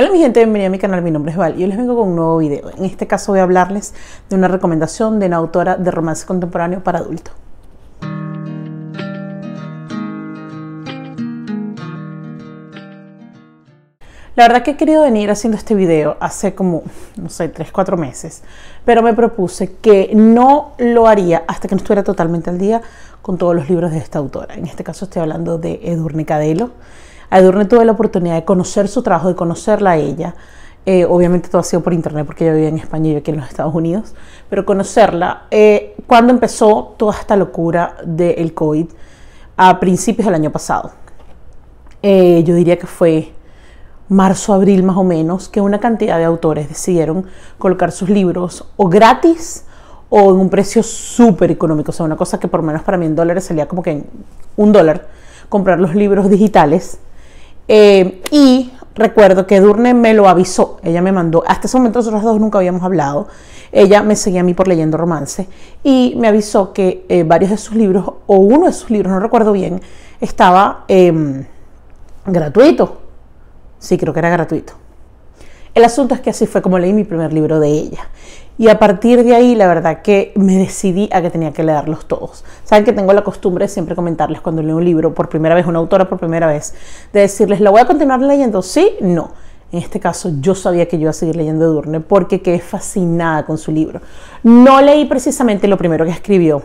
Hola mi gente, bienvenidos a mi canal, mi nombre es Val y hoy les vengo con un nuevo video. En este caso voy a hablarles de una recomendación de una autora de romance contemporáneo para adultos. La verdad que he querido venir haciendo este video hace como, no sé, 3, 4 meses, pero me propuse que no lo haría hasta que no estuviera totalmente al día con todos los libros de esta autora. En este caso estoy hablando de Edurne Cadelo a Edurne tuve la oportunidad de conocer su trabajo, de conocerla a ella. Eh, obviamente todo ha sido por internet porque yo vivía en España y yo aquí en los Estados Unidos, pero conocerla. Eh, cuando empezó toda esta locura del COVID a principios del año pasado, eh, yo diría que fue marzo, abril más o menos, que una cantidad de autores decidieron colocar sus libros o gratis o en un precio súper económico, o sea, una cosa que por menos para mí en dólares salía como que en un dólar comprar los libros digitales eh, y recuerdo que Durne me lo avisó, ella me mandó, hasta ese momento nosotros dos nunca habíamos hablado, ella me seguía a mí por leyendo romance y me avisó que eh, varios de sus libros, o uno de sus libros, no recuerdo bien, estaba em, gratuito. Sí, creo que era gratuito. El asunto es que así fue como leí mi primer libro de ella. Y a partir de ahí, la verdad que me decidí a que tenía que leerlos todos. Saben que tengo la costumbre de siempre comentarles cuando leo un libro por primera vez, una autora por primera vez, de decirles, ¿la voy a continuar leyendo? Sí, no. En este caso, yo sabía que yo iba a seguir leyendo Durne porque quedé fascinada con su libro. No leí precisamente lo primero que escribió.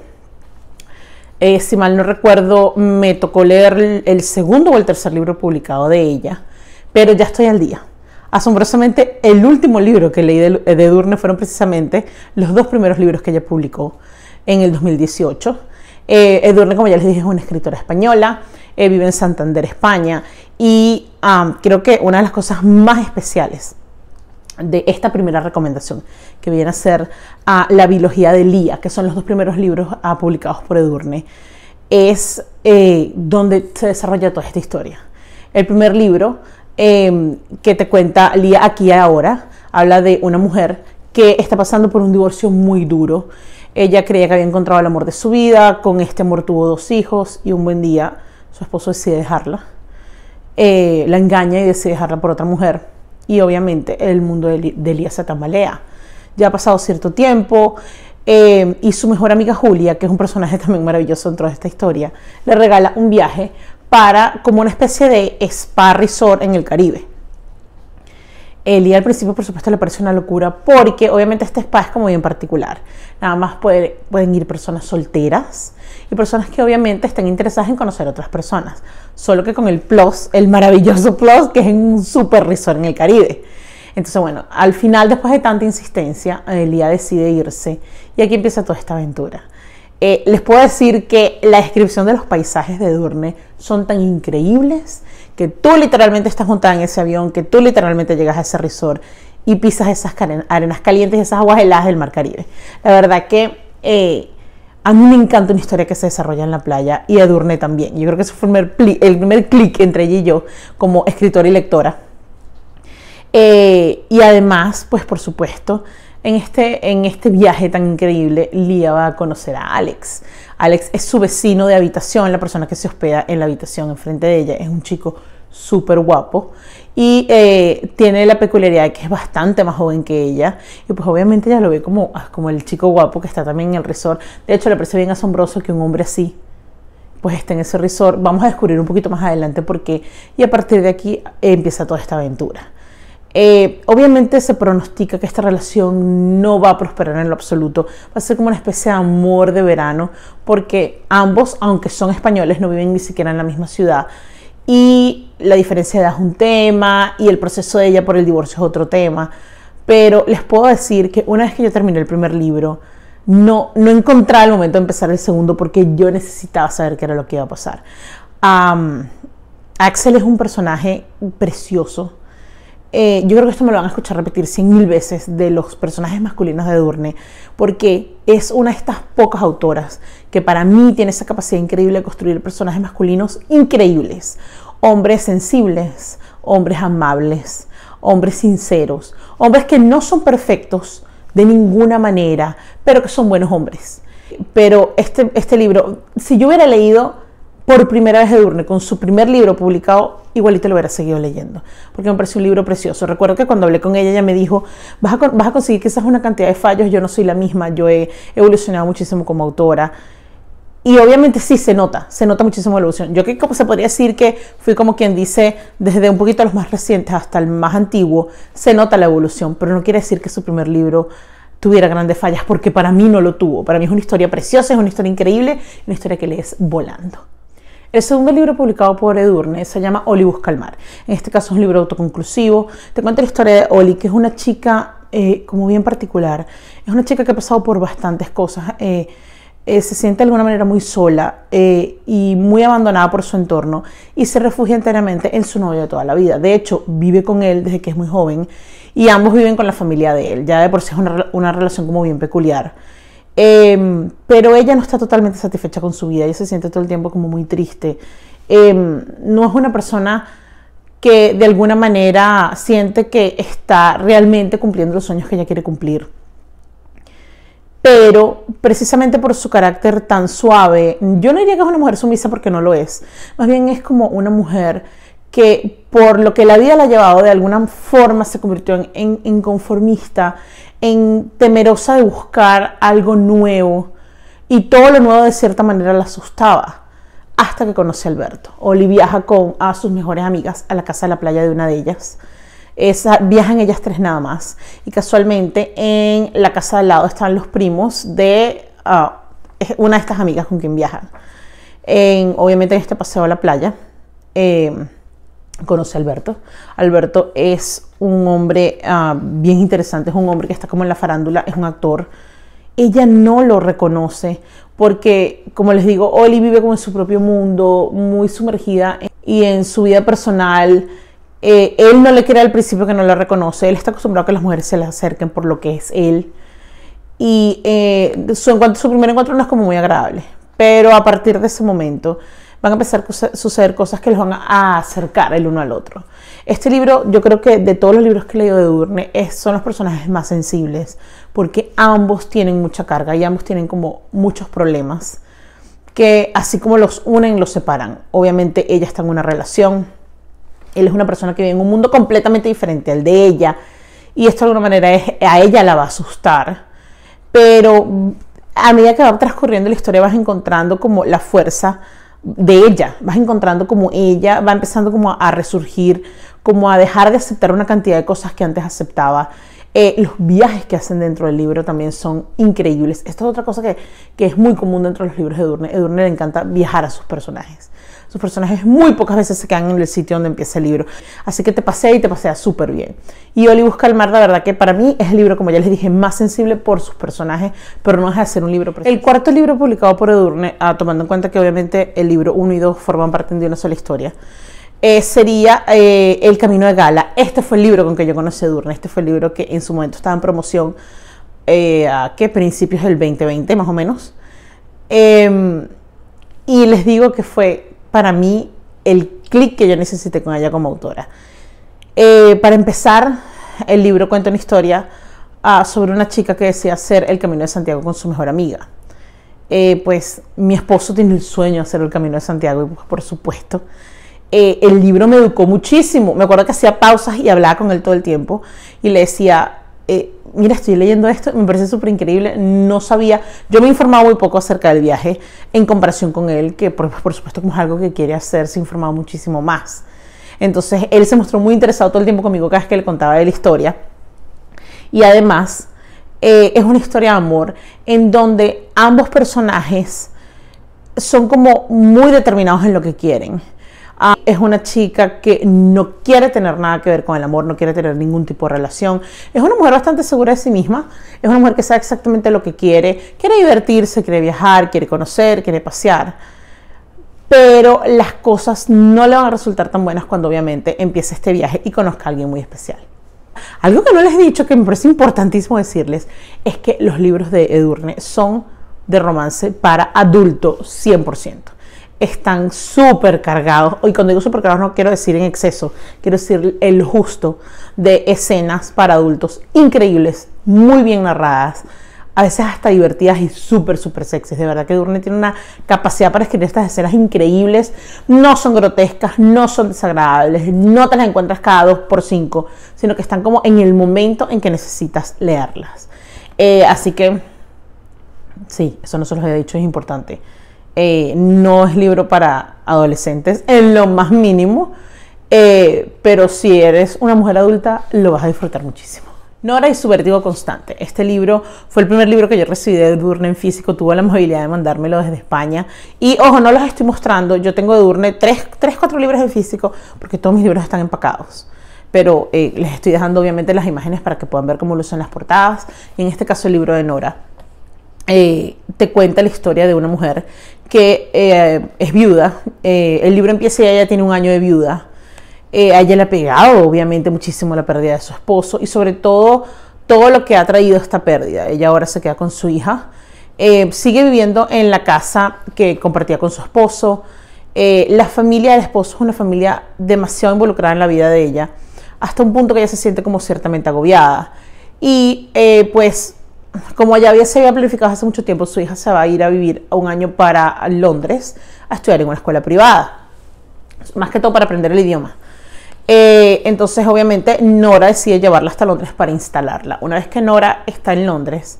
Eh, si mal no recuerdo, me tocó leer el segundo o el tercer libro publicado de ella, pero ya estoy al día Asombrosamente, el último libro que leí de, Edurne fueron precisamente los dos primeros libros que ella publicó en el 2018. Edurne, eh, eh, como ya les dije, es una escritora española, eh, vive en Santander, España, y creo que una de las cosas más especiales de esta primera recomendación, que viene a ser a ah, La Biología de Lía, que son los dos primeros libros ah, publicados por Edurne, es donde se desarrolla toda esta historia. El primer libro Em, que te cuenta Lía aquí ahora. Habla de una mujer que está pasando por un divorcio muy duro. Ella creía que había encontrado el amor de su vida, con este amor tuvo dos hijos y un buen día su esposo decide dejarla. Eh, la engaña y decide dejarla por otra mujer. Y obviamente el mundo de, Lía se tambalea. Ya ha pasado cierto tiempo em, y su mejor amiga Julia, que es un personaje también maravilloso dentro de esta historia, le regala un viaje para como una especie de spa resort en el Caribe. El al principio, por supuesto, le pareció una locura porque obviamente este spa es como bien particular. Nada más pueden ir personas solteras y personas que obviamente están interesadas en conocer otras personas. Solo que con el plus, el maravilloso plus, que es un super resort en el Caribe. Entonces, bueno, al final, después de tanta insistencia, Elia decide irse y aquí empieza toda esta aventura. Eh, les puedo decir que la descripción de los paisajes de Durne son tan increíbles que tú literalmente estás juntada en ese avión, que tú literalmente llegas a ese resort y pisas esas arenas calientes y esas aguas heladas del Mar Caribe. La verdad que eh, a mí me encanta una historia que se desarrolla en la playa y en Durne también. Yo creo que ese fue el primer, clic entre ella y yo como escritora y lectora. Eh, y además, pues por supuesto, en este, en este viaje tan increíble, Lía va a conocer a Alex. Alex es su vecino de habitación, la persona que se hospeda en la habitación enfrente de ella. Es un chico súper guapo y eh, tiene la peculiaridad de que es bastante más joven que ella y pues obviamente ella lo ve como, ah, como el chico guapo que está también en el resort. De hecho le parece bien asombroso que un hombre así pues esté en ese resort. Vamos a descubrir un poquito más adelante por qué y a partir de aquí empieza toda esta aventura. Eh, obviamente se pronostica que esta relación no va a prosperar en lo absoluto, va a ser como una especie de amor de verano, porque ambos, aunque son españoles, no viven ni siquiera en la misma ciudad. Y la diferencia de edad es un tema, y el proceso de ella por el divorcio es otro tema. Pero les puedo decir que una vez que yo terminé el primer libro, no, no encontré el momento de empezar el segundo porque yo necesitaba saber qué era lo que iba a pasar. Axel es un personaje precioso eh, yo creo que esto me lo van a escuchar repetir cien mil veces de los personajes masculinos de Durne, porque es una de estas pocas autoras que para mí tiene esa capacidad increíble de construir personajes masculinos increíbles, hombres sensibles, hombres amables, hombres sinceros, hombres que no son perfectos de ninguna manera, pero que son buenos hombres. Pero este, este libro, si yo hubiera leído por primera vez de con su primer libro publicado igualito lo hubiera seguido leyendo, porque me pareció un libro precioso. Recuerdo que cuando hablé con ella, ella me dijo, vas a, vas a conseguir quizás una cantidad de fallos, yo no soy la misma, yo he evolucionado muchísimo como autora. Y obviamente sí se nota, se nota muchísimo la evolución. Yo que como se podría decir que fui como quien dice, desde un poquito los más recientes hasta el más antiguo, se nota la evolución, pero no quiere decir que su primer libro tuviera grandes fallas, porque para mí no lo tuvo. Para mí es una historia preciosa, es una historia increíble, una historia que lees volando. El segundo libro publicado por Edurne se llama Oli Busca Mar. En este caso es un libro autoconclusivo. Te cuenta la historia de Oli, que es una chica eh, como bien particular. Es una chica que ha pasado por bastantes cosas. Eh, eh, se siente de alguna manera muy sola y muy abandonada por su entorno y se refugia enteramente en su novio de toda la vida. De hecho, vive con él desde que es muy joven y ambos viven con la familia de él. Ya de por sí es una, una relación como bien peculiar. Em, pero ella no está totalmente satisfecha con su vida, ella se siente todo el tiempo como muy triste. Em, no es una persona que de alguna manera siente que está realmente cumpliendo los sueños que ella quiere cumplir. Pero precisamente por su carácter tan suave, yo no diría que es una mujer sumisa porque no lo es. Más bien es como una mujer que por lo que la vida la ha llevado, de alguna forma se convirtió en, inconformista, en temerosa de buscar algo nuevo. Y todo lo nuevo de cierta manera la asustaba hasta que conoce a Alberto. Oli viaja con a sus mejores amigas a la casa de la playa de una de ellas. Esa, viajan ellas tres nada más. Y casualmente en la casa de al lado están los primos de ah, una de estas amigas con quien viajan. obviamente en este paseo a la playa. Em, conoce a Alberto. Alberto es un hombre ah, bien interesante, es un hombre que está como en la farándula, es un actor. Ella no lo reconoce porque, como les digo, Oli vive como en su propio mundo, muy sumergida y en su vida personal. Eh, él no le quiere al principio que no la reconoce, él está acostumbrado a que las mujeres se le acerquen por lo que es él. Y eh, su, encuentro, su primer encuentro no es como muy agradable, pero a partir de ese momento van a empezar a suceder cosas que los van a acercar el uno al otro. Este libro, yo creo que de todos los libros que he leído de Durne, es, son los personajes más sensibles, porque ambos tienen mucha carga y ambos tienen como muchos problemas, que así como los unen, los separan. Obviamente ella está en una relación, él es una persona que vive en un mundo completamente diferente al de ella, y esto de alguna manera a ella la va a asustar, pero a medida que va transcurriendo la historia vas encontrando como la fuerza de ella, vas encontrando como ella va empezando como a resurgir, como a dejar de aceptar una cantidad de cosas que antes aceptaba eh, los viajes que hacen dentro del libro también son increíbles. Esto es otra cosa que, que es muy común dentro de los libros de Edurne. Edurne le encanta viajar a sus personajes. Sus personajes muy pocas veces se quedan en el sitio donde empieza el libro. Así que te pasea y te pasea súper bien. Y Oli busca el mar, la verdad que para mí es el libro, como ya les dije, más sensible por sus personajes, pero no es de ser un libro El cuarto libro publicado por Edurne, ah, tomando en cuenta que obviamente el libro 1 y 2 forman parte de una sola historia. Eh, sería eh, El Camino de Gala. Este fue el libro con que yo conocí a Durna, este fue el libro que en su momento estaba en promoción eh, a ¿qué? principios del 2020 más o menos. Em, y les digo que fue para mí el clic que yo necesité con ella como autora. para empezar, el libro cuenta una historia ah, sobre una chica que desea hacer el Camino de Santiago con su mejor amiga. pues mi esposo tiene el sueño hacer el Camino de Santiago y por supuesto eh, el libro me educó muchísimo. Me acuerdo que hacía pausas y hablaba con él todo el tiempo y le decía, eh, mira, estoy leyendo esto, me parece súper increíble, no sabía, yo me informaba muy poco acerca del viaje en comparación con él, que por, supuesto como es algo que quiere hacer, se informaba muchísimo más. Entonces él se mostró muy interesado todo el tiempo conmigo cada vez que le contaba de la historia. Y además eh, es una historia de amor en donde ambos personajes son como muy determinados en lo que quieren. Ah, es una chica que no quiere tener nada que ver con el amor, no quiere tener ningún tipo de relación. Es una mujer bastante segura de sí misma, es una mujer que sabe exactamente lo que quiere, quiere divertirse, quiere viajar, quiere conocer, quiere pasear. Pero las cosas no le van a resultar tan buenas cuando obviamente empiece este viaje y conozca a alguien muy especial. Algo que no les he dicho que me parece importantísimo decirles es que los libros de Edurne son de romance para adulto 100% están súper cargados. Y cuando digo súper cargados no quiero decir en exceso, quiero decir el justo de escenas para adultos increíbles, muy bien narradas, a veces hasta divertidas y súper, súper sexys. De verdad que Durne tiene una capacidad para escribir estas escenas increíbles. No son grotescas, no son desagradables, no te las encuentras cada dos por cinco, sino que están como en el momento en que necesitas leerlas. Eh, así que, sí, eso no se los había dicho, es importante. Eh, no es libro para adolescentes en lo más mínimo, eh, pero si eres una mujer adulta lo vas a disfrutar muchísimo. Nora y su vértigo constante. Este libro fue el primer libro que yo recibí de Durne en físico. Tuvo la amabilidad de mandármelo desde España. Y ojo, no los estoy mostrando. Yo tengo de Durne 3, 4 libros en físico porque todos mis libros están empacados pero eh, les estoy dejando obviamente las imágenes para que puedan ver cómo lucen las portadas y en este caso el libro de Nora. Eh, te cuenta la historia de una mujer que eh, es viuda. Eh, el libro empieza y ella tiene un año de viuda. a ella le ha pegado, obviamente, muchísimo la pérdida de su esposo y sobre todo todo lo que ha traído esta pérdida. Ella ahora se queda con su hija. sigue viviendo en la casa que compartía con su esposo. la familia del esposo es una familia demasiado involucrada en la vida de ella, hasta un punto que ella se siente como ciertamente agobiada. Y pues como ya había, se había planificado hace mucho tiempo, su hija se va a ir a vivir un año para Londres a estudiar en una escuela privada. Más que todo para aprender el idioma. Eh, entonces, obviamente, Nora decide llevarla hasta Londres para instalarla. Una vez que Nora está en Londres,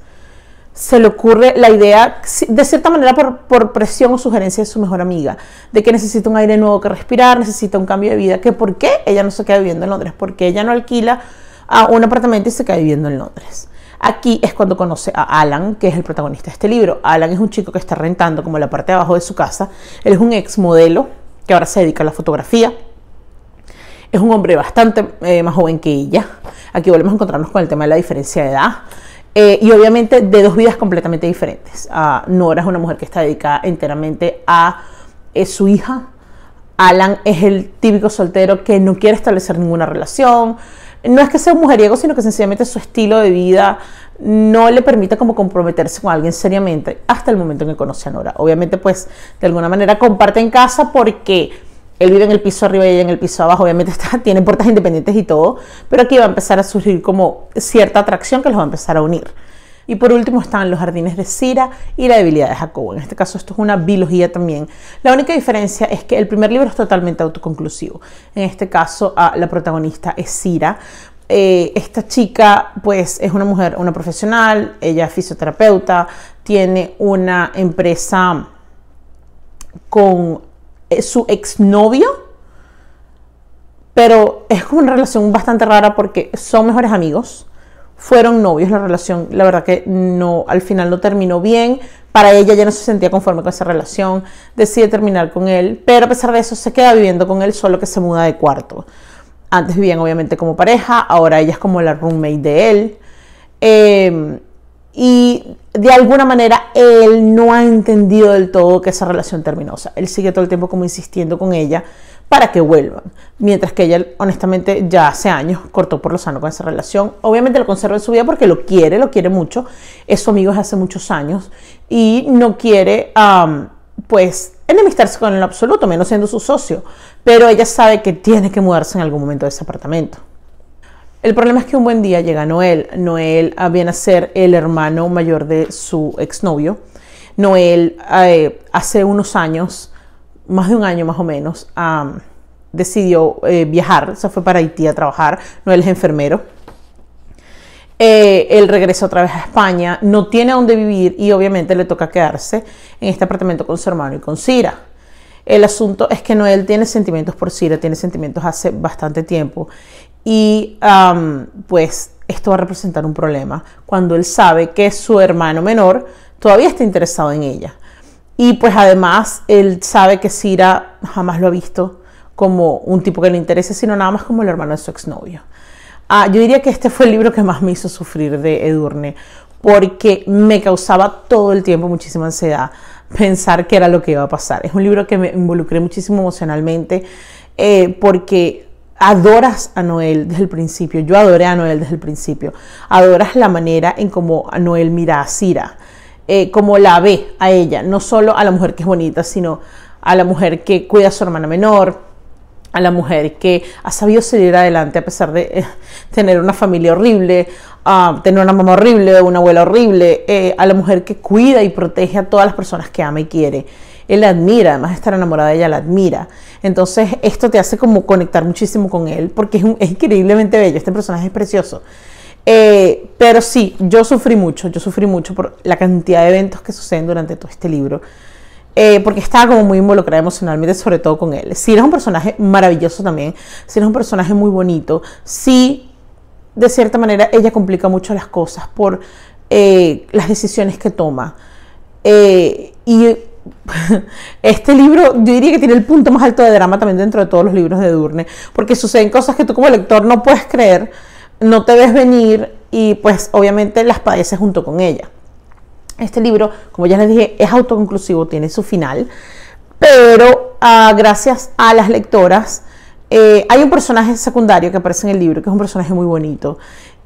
se le ocurre la idea, de cierta manera por, presión o sugerencia de su mejor amiga, de que necesita un aire nuevo que respirar, necesita un cambio de vida, que por qué ella no se queda viviendo en Londres, porque ella no alquila a un apartamento y se queda viviendo en Londres. Aquí es cuando conoce a Alan, que es el protagonista de este libro. Alan es un chico que está rentando como la parte de abajo de su casa. Él es un ex modelo que ahora se dedica a la fotografía. Es un hombre bastante eh, más joven que ella. Aquí volvemos a encontrarnos con el tema de la diferencia de edad. Eh, y obviamente de dos vidas completamente diferentes. Ah, Nora es una mujer que está dedicada enteramente a eh, su hija. Alan es el típico soltero que no quiere establecer ninguna relación, no es que sea un mujeriego, sino que sencillamente su estilo de vida no le permite como comprometerse con alguien seriamente hasta el momento en que conoce a Nora. Obviamente, pues, de alguna manera comparte en casa porque él vive en el piso arriba y ella en el piso abajo, obviamente está, tiene puertas independientes y todo, pero aquí va a empezar a surgir como cierta atracción que los va a empezar a unir. Y por último están los jardines de Sira y la debilidad de Jacobo. En este caso esto es una biología también. La única diferencia es que el primer libro es totalmente autoconclusivo. En este caso la protagonista es Sira. Eh, esta chica pues es una mujer, una profesional, ella es fisioterapeuta, tiene una empresa con eh, su exnovio, pero es una relación bastante rara porque son mejores amigos fueron novios. La relación, la verdad que no, al final no terminó bien. Para ella ya no se sentía conforme con esa relación, decide terminar con él, pero a pesar de eso se queda viviendo con él, solo que se muda de cuarto. Antes vivían obviamente como pareja, ahora ella es como la roommate de él. Em, y de alguna manera él no ha entendido del todo que esa relación terminó. O sea, él sigue todo el tiempo como insistiendo con ella para que vuelvan. Mientras que ella, honestamente, ya hace años cortó por lo sano con esa relación. Obviamente lo conserva en su vida porque lo quiere, lo quiere mucho. Es su amigo desde hace muchos años y no quiere, pues, enemistarse con él en absoluto, menos siendo su socio. Pero ella sabe que tiene que mudarse en algún momento de ese apartamento. El problema es que un buen día llega Noel. Noel ah, viene a ser el hermano mayor de su exnovio. Noel eh, hace unos años más de un año más o menos, decidió eh, viajar, se fue para Haití a trabajar, Noel es enfermero. Eh, él regresa otra vez a España, no tiene dónde vivir y obviamente le toca quedarse en este apartamento con su hermano y con Cira. El asunto es que Noel tiene sentimientos por Cira, tiene sentimientos hace bastante tiempo y pues esto va a representar un problema cuando él sabe que su hermano menor todavía está interesado en ella. Y pues además él sabe que Cira jamás lo ha visto como un tipo que le interese, sino nada más como el hermano de su exnovio. Ah, yo diría que este fue el libro que más me hizo sufrir de Edurne, porque me causaba todo el tiempo muchísima ansiedad pensar qué era lo que iba a pasar. Es un libro que me involucré muchísimo emocionalmente, eh, porque adoras a Noel desde el principio. Yo adoré a Noel desde el principio. Adoras la manera en cómo Noel mira a Cira eh, como la ve a ella, no solo a la mujer que es bonita, sino a la mujer que cuida a su hermana menor, a la mujer que ha sabido salir adelante a pesar de eh, tener una familia horrible, a ah, tener una mamá horrible, una abuela horrible, eh, a la mujer que cuida y protege a todas las personas que ama y quiere. Él la admira, además de estar enamorada de ella, la admira. Entonces esto te hace como conectar muchísimo con él porque es, es increíblemente bello, este personaje es precioso. Eh, pero sí, yo sufrí mucho, yo sufrí mucho por la cantidad de eventos que suceden durante todo este libro. Eh, porque estaba como muy involucrada emocionalmente, sobre todo con él. Sí, eres un personaje maravilloso también. si eres un personaje muy bonito. Sí, de cierta manera, ella complica mucho las cosas por eh, las decisiones que toma. y este libro, yo diría que tiene el punto más alto de drama también dentro de todos los libros de Durne, porque suceden cosas que tú como lector no puedes creer no te ves venir y pues obviamente las padeces junto con ella. Este libro, como ya les dije, es autoconclusivo, tiene su final, pero ah, gracias a las lectoras, eh, hay un personaje secundario que aparece en el libro, que es un personaje muy bonito,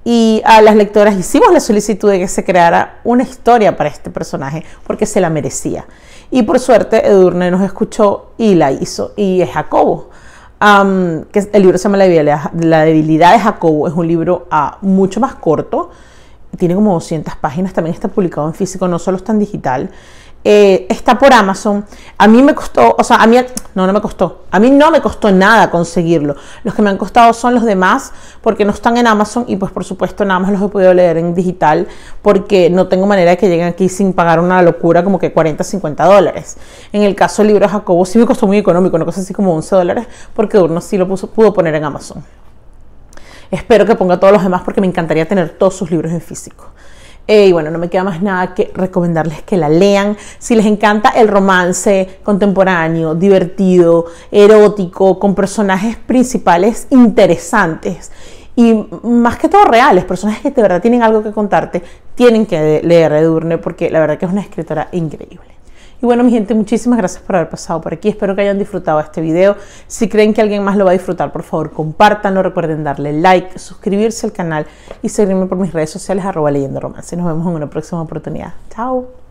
y a las lectoras hicimos la solicitud de que se creara una historia para este personaje, porque se la merecía. Y por suerte, Edurne nos escuchó y la hizo, y es Jacobo que el libro se llama la debilidad, la debilidad, de Jacobo, es un libro ah, mucho más corto, tiene como 200 páginas, también está publicado en físico, no solo está en digital. Eh, está por Amazon. A mí me costó, o sea, a mí, no, no me costó. A mí no me costó nada conseguirlo. Los que me han costado son los demás porque no están en Amazon y pues por supuesto nada más los he podido leer en digital porque no tengo manera de que lleguen aquí sin pagar una locura como que 40, 50 dólares. En el caso del libro de Jacobo sí me costó muy económico, una cosa así como 11 dólares porque uno sí lo pudo poner en Amazon. Espero que ponga todos los demás porque me encantaría tener todos sus libros en físico y bueno, no me queda más nada que recomendarles que la lean. Si les encanta el romance contemporáneo, divertido, erótico, con personajes principales interesantes y más que todo reales, personajes que de verdad tienen algo que contarte, tienen que leer redurne porque la verdad que es una escritora increíble. Y bueno, mi gente, muchísimas gracias por haber pasado por aquí. Espero que hayan disfrutado este video. Si creen que alguien más lo va a disfrutar, por favor, compártanlo. Recuerden darle like, suscribirse al canal y seguirme por mis redes sociales, arroba leyendo romance. Nos vemos en una próxima oportunidad. Chao.